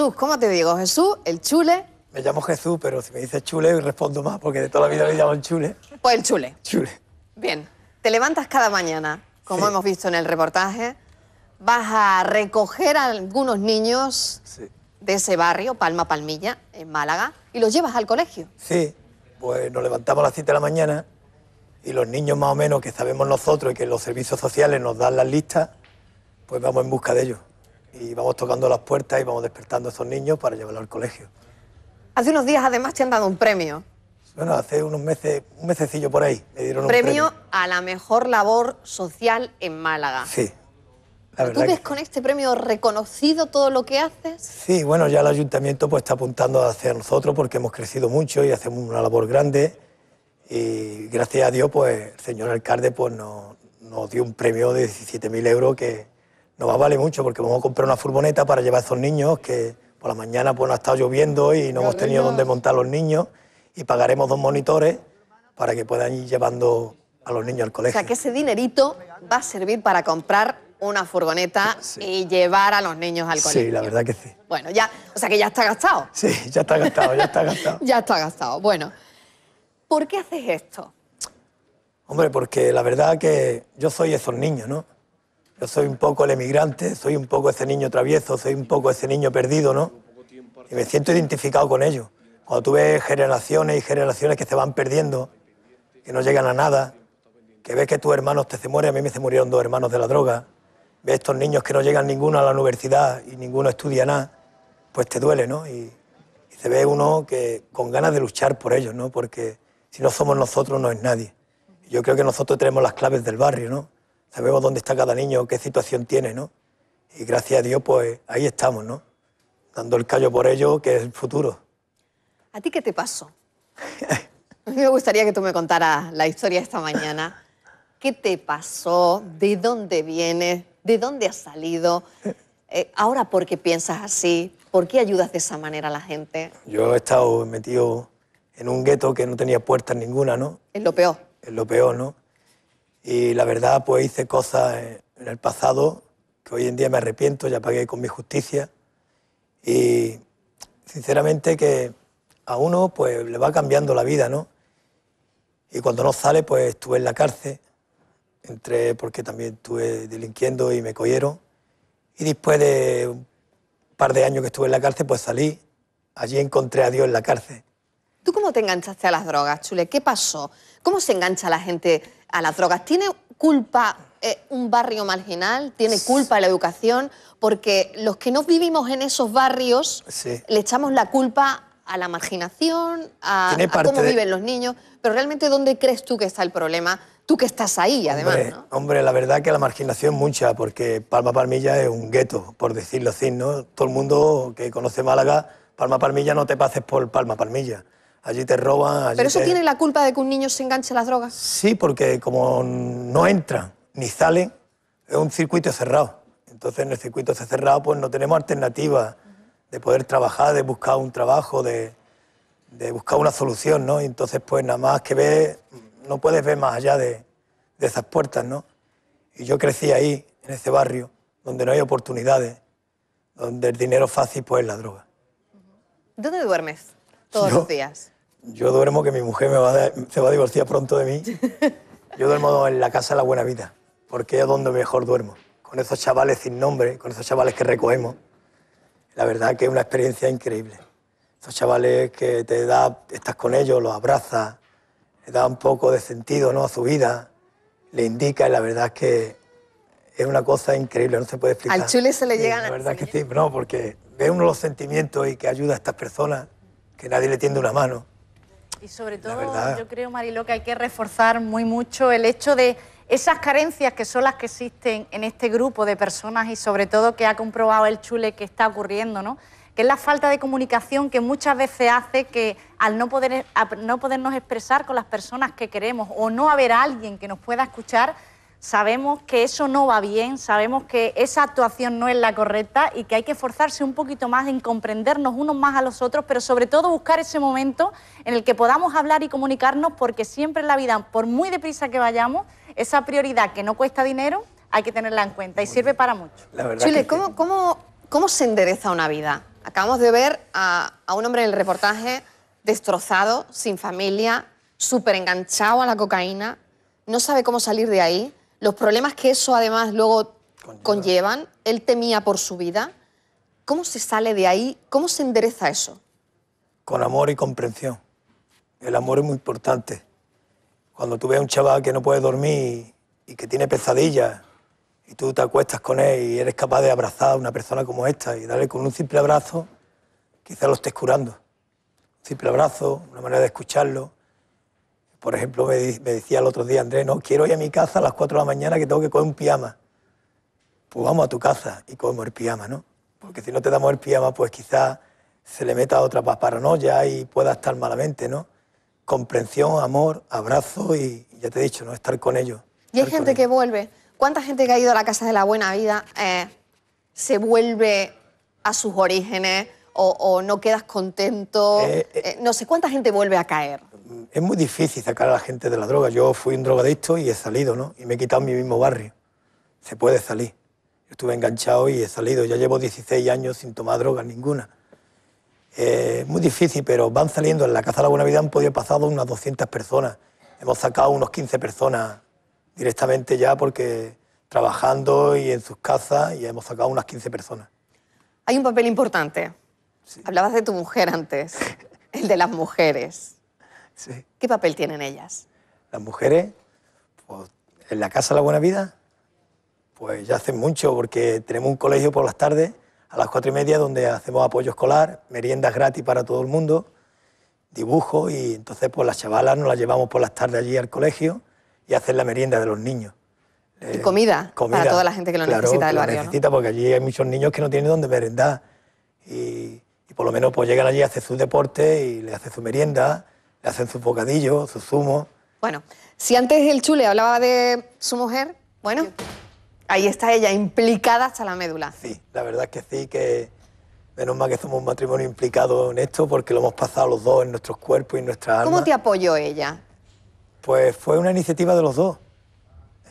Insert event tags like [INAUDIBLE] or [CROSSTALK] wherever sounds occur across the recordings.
Jesús, ¿cómo te digo? Jesús, el chule. Me llamo Jesús, pero si me dices chule, respondo más, porque de toda la vida me llaman chule. Pues el chule. Chule. Bien. Te levantas cada mañana, como hemos visto en el reportaje. Vas a recoger a algunos niños de ese barrio, Palma Palmilla, en Málaga, y los llevas al colegio. Sí. Pues nos levantamos a las 7 de la mañana y los niños más o menos que sabemos nosotros y que los servicios sociales nos dan las listas, pues vamos en busca de ellos y vamos tocando las puertas y vamos despertando a esos niños para llevarlos al colegio. Hace unos días además te han dado un premio. Bueno, hace unos meses, un mesecillo por ahí, me dieron un premio. a la mejor labor social en Málaga. Sí. La verdad ¿Tú ves con este premio reconocido todo lo que haces? Sí, bueno, ya el ayuntamiento pues está apuntando hacia nosotros porque hemos crecido mucho y hacemos una labor grande y gracias a Dios pues el señor alcalde pues nos, nos dio un premio de 17.000 euros que, nos va a valer mucho porque vamos a comprar una furgoneta para llevar a esos niños que por la mañana pues, ha estado lloviendo y no hemos tenido donde montar los niños y pagaremos dos monitores para que puedan ir llevando a los niños al colegio. O sea, que ese dinerito va a servir para comprar una furgoneta y llevar a los niños al colegio. Sí, la verdad que sí. Bueno, ya, o sea que ya está gastado. Sí, ya está gastado, ya está gastado. [LAUGHS] ya está gastado. Bueno, ¿por qué haces esto? Hombre, porque la verdad que yo soy esos niños, ¿no? Yo soy un poco el emigrante, soy un poco ese niño travieso, soy un poco ese niño perdido, ¿no? Y me siento identificado con ellos. Cuando tú ves generaciones y generaciones que se van perdiendo, que no llegan a nada, que ves que tus hermanos te se mueren, a mí me se murieron dos hermanos de la droga, ves estos niños que no llegan ninguno a la universidad y ninguno estudia nada, pues te duele, ¿no? Y, se ve uno que con ganas de luchar por ellos, ¿no? Porque si no somos nosotros, no es nadie. yo creo que nosotros tenemos las claves del barrio, ¿no? sabemos dónde está cada niño, qué situación tiene, ¿no? Y gracias a Dios, pues ahí estamos, ¿no? Dando el callo por ello, que es el futuro. ¿A ti qué te pasó? [LAUGHS] a mí me gustaría que tú me contaras la historia esta mañana. ¿Qué te pasó? ¿De dónde vienes? ¿De dónde has salido? Eh, ahora, ¿por qué piensas así? ¿Por qué ayudas de esa manera a la gente? Yo he estado metido en un gueto que no tenía puertas ninguna, ¿no? Es lo peor. Es lo peor, ¿no? Y la verdad, pues hice cosas en el pasado que hoy en día me arrepiento, ya pagué con mi justicia. Y sinceramente que a uno pues le va cambiando la vida, ¿no? Y cuando no sale, pues estuve en la cárcel, entré porque también estuve delinquiendo y me cogieron. Y después de un par de años que estuve en la cárcel, pues salí. Allí encontré a Dios en la cárcel. ¿Tú cómo te enganchaste a las drogas, Chule? ¿Qué pasó? ¿Cómo se engancha la gente a las drogas? ¿Tiene culpa eh, un barrio marginal? ¿Tiene culpa la educación? Porque los que no vivimos en esos barrios le echamos la culpa a la marginación, a, cómo viven los niños. Pero realmente, ¿dónde crees tú que está el problema? Tú que estás ahí, además. Hombre, ¿no? hombre la verdad que la marginación mucha, porque Palma Palmilla es un gueto, por decirlo así, ¿no? Todo el mundo que conoce Málaga, Palma Palmilla no te pases por Palma Palmilla. Allí te roban. ¿Pero eso tiene la culpa de que un niño se enganche a las drogas? Sí, porque como no entran ni salen, es un circuito cerrado. Entonces, en el circuito cerrado, pues no tenemos alternativa de poder trabajar, de buscar un trabajo, de, buscar una solución, ¿no? entonces, pues nada más que ves, no puedes ver más allá de, esas puertas, ¿no? Y yo crecí ahí, en ese barrio, donde no hay oportunidades, donde el dinero fácil, pues es la droga. ¿Dónde duermes todos los días? yo duermo que mi mujer se va a divorciar pronto de mí. [LAUGHS] Yo duermo en la casa de la buena vida, porque es donde mejor duermo. Con esos chavales sin nombre, con esos chavales que recogemos. La verdad que es una experiencia increíble. Esos chavales que te da, estás con ellos, los abrazas, le da un poco de sentido ¿no? a su vida, le indica y la verdad que es una cosa increíble, no se puede explicar. Al chule se le llega llegan... La verdad que sí, no, porque ve uno los sentimientos y que ayuda a estas personas, que nadie le tiende una mano y sobre todo, yo creo, Marilo, que hay que reforzar muy mucho el hecho de esas carencias que son las que existen en este grupo de personas y sobre todo que ha comprobado el chule que está ocurriendo, ¿no? que es la falta de comunicación que muchas veces hace que al no, poder, no podernos expresar con las personas que queremos o no haber alguien que nos pueda escuchar, sabemos que eso no va bien, sabemos que esa actuación no es la correcta y que hay que esforzarse un poquito más en comprendernos unos más a los otros, pero sobre todo buscar ese momento en el que podamos hablar y comunicarnos, porque siempre en la vida, por muy deprisa que vayamos, esa prioridad que no cuesta dinero, hay que tenerla en cuenta y sirve para mucho. La Chile, ¿cómo, cómo, cómo se endereza una vida? Acabamos de ver a, a un hombre en el reportaje destrozado, sin familia, súper enganchado a la cocaína, no sabe cómo salir de ahí los problemas que eso además luego conllevan, él temía por su vida. ¿Cómo se sale de ahí? ¿Cómo se endereza eso? Con amor y comprensión. El amor es muy importante. Cuando tú ves a un chaval que no puede dormir y que tiene pesadillas y tú te acuestas con él y eres capaz de abrazar a una persona como esta y darle con un simple abrazo, quizás lo estés curando. Un simple abrazo, una manera de escucharlo, por ejemplo, me, decía el otro día, Andrés, no, quiero ir a mi casa a las 4 de la mañana que tengo que coger un pijama. Pues vamos a tu casa y cogemos el pijama, ¿no? Porque si no te damos el pijama, pues quizás se le meta otra paranoia y pueda estar malamente, ¿no? Comprensión, amor, abrazo y, ya te he dicho, ¿no? Estar con ellos. Y hay gente que vuelve. ¿Cuánta gente que ha ido a la Casa de la Buena Vida eh, se vuelve a sus orígenes? o, no quedas contento. Eh, eh, eh, no sé cuánta gente vuelve a caer. Es muy difícil sacar a la gente de la droga. Yo fui un drogadicto y he salido, ¿no? Y me he quitado mi mismo barrio. Se puede salir. Yo estuve enganchado y he salido. Ya llevo 16 años sin tomar drogas ninguna. Es muy difícil, pero van saliendo. En la Casa de la Buena Vida han podido pasar unas 200 personas. Hemos sacado unos 15 personas directamente ya porque trabajando y en sus casas y hemos sacado unas 15 personas. Hay un papel importante Hablabas de tu mujer antes, [LAUGHS] el de las mujeres. Sí. ¿Qué papel tienen ellas? Las mujeres, pues, en la casa la buena vida, pues ya hacen mucho, porque tenemos un colegio por las tardes, a las cuatro y media, donde hacemos apoyo escolar, meriendas gratis para todo el mundo, dibujo, y entonces pues las chavalas nos las llevamos por las tardes allí al colegio y hacen la merienda de los niños. ¿Y comida, eh, comida, Para toda la gente que lo necesita del barrio. Lo necesita porque allí hay muchos niños que no tienen dónde merendar. Y por lo menos pues llegan allí, hacen su deporte y le hacen su merienda, le hacen su bocadillo, su zumo. Bueno, si antes el Chule hablaba de su mujer, bueno, ahí está ella, implicada hasta la médula. Sí, la verdad es que sí, que menos mal que somos un matrimonio implicado en esto porque lo hemos pasado los dos en nuestros cuerpos y en nuestras almas. ¿Cómo te apoyó ella? Pues fue una iniciativa de los dos.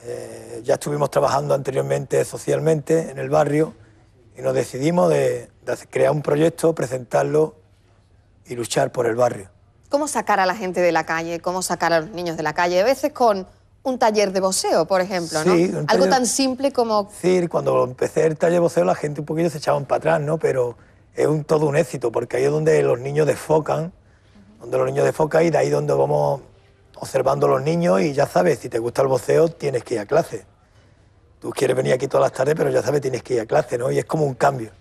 Eh, ya estuvimos trabajando anteriormente socialmente en el barrio y nos decidimos de crear un proyecto, presentarlo y luchar por el barrio. ¿Cómo sacar a la gente de la calle? ¿Cómo sacar a los niños de la calle? A veces con un taller de voceo, por ejemplo, ¿no? Algo tan simple como... Sí, cuando empecé el taller de voceo la gente un poquillo se echaban para atrás, ¿no? Pero es todo un éxito, porque ahí es donde los niños desfocan, donde los niños desfocan y de ahí donde vamos observando a los niños y ya sabes, si te gusta el voceo tienes que ir a clase. Tú quieres venir aquí todas las tardes, pero ya sabes, tienes que ir a clase, ¿no? Y es como un cambio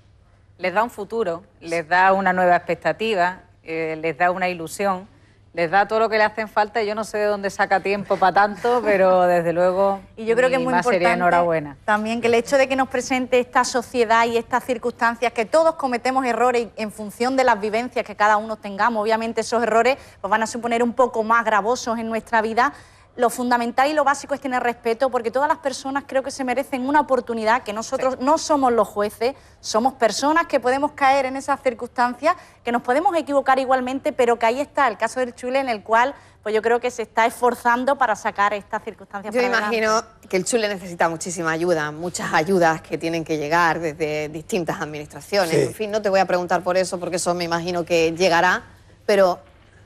les da un futuro, les da una nueva expectativa, eh, les da una ilusión, les da todo lo que le hacen falta. Yo no sé de dónde saca tiempo para tanto, [LAUGHS] pero desde luego. y yo creo que es muy importante. enhorabuena. También que el hecho de que nos presente esta sociedad y estas circunstancias, que todos cometemos errores en función de las vivencias que cada uno tengamos. Obviamente esos errores pues, van a suponer un poco más gravosos en nuestra vida lo fundamental y lo básico es tener respeto, porque todas las personas creo que se merecen una oportunidad, que nosotros no somos los jueces, somos personas que podemos caer en esas circunstancias, que nos podemos equivocar igualmente, pero que ahí está el caso del Chule en el cual pues yo creo que se está esforzando para sacar estas circunstancias. Yo imagino que el Chule necesita muchísima ayuda, muchas ayudas que tienen que llegar desde distintas administraciones. En fin, no te voy a preguntar por eso, porque eso me imagino que llegará, pero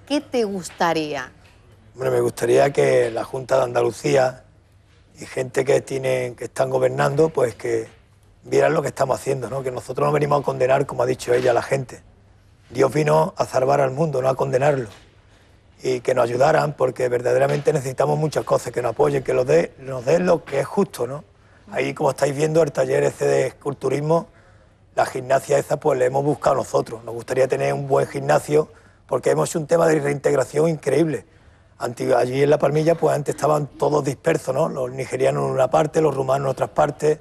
¿qué te gustaría? Bueno, me gustaría que la Junta de Andalucía y gente que, tienen, que están gobernando, pues que vieran lo que estamos haciendo, ¿no? que nosotros no venimos a condenar, como ha dicho ella, a la gente. Dios vino a salvar al mundo, no a condenarlo. Y que nos ayudaran, porque verdaderamente necesitamos muchas cosas, que nos apoyen, que nos den lo que es justo. ¿no? Ahí, como estáis viendo, el taller ese de esculturismo, la gimnasia esa, pues la hemos buscado nosotros. Nos gustaría tener un buen gimnasio, porque hemos hecho un tema de reintegración increíble allí en La Palmilla, pues antes estaban todos dispersos, ¿no? Los nigerianos en una parte, los rumanos en otras partes.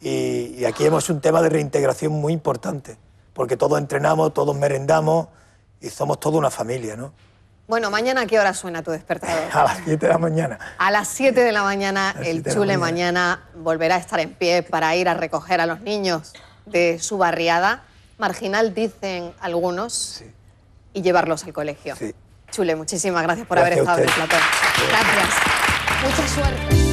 Y, aquí hemos un tema de reintegración muy importante, porque todos entrenamos, todos merendamos y somos toda una familia, ¿no? Bueno, mañana a qué hora suena tu despertador? [LAUGHS] A las 7 de la mañana. A las 7 de la mañana el chule mañana. volverá a estar en pie para ir a recoger a los niños de su barriada, marginal dicen algunos, y llevarlos al colegio. Sí. Chule, muchísimas gracias por haber estado en el plató. Gracias. Mucha suerte.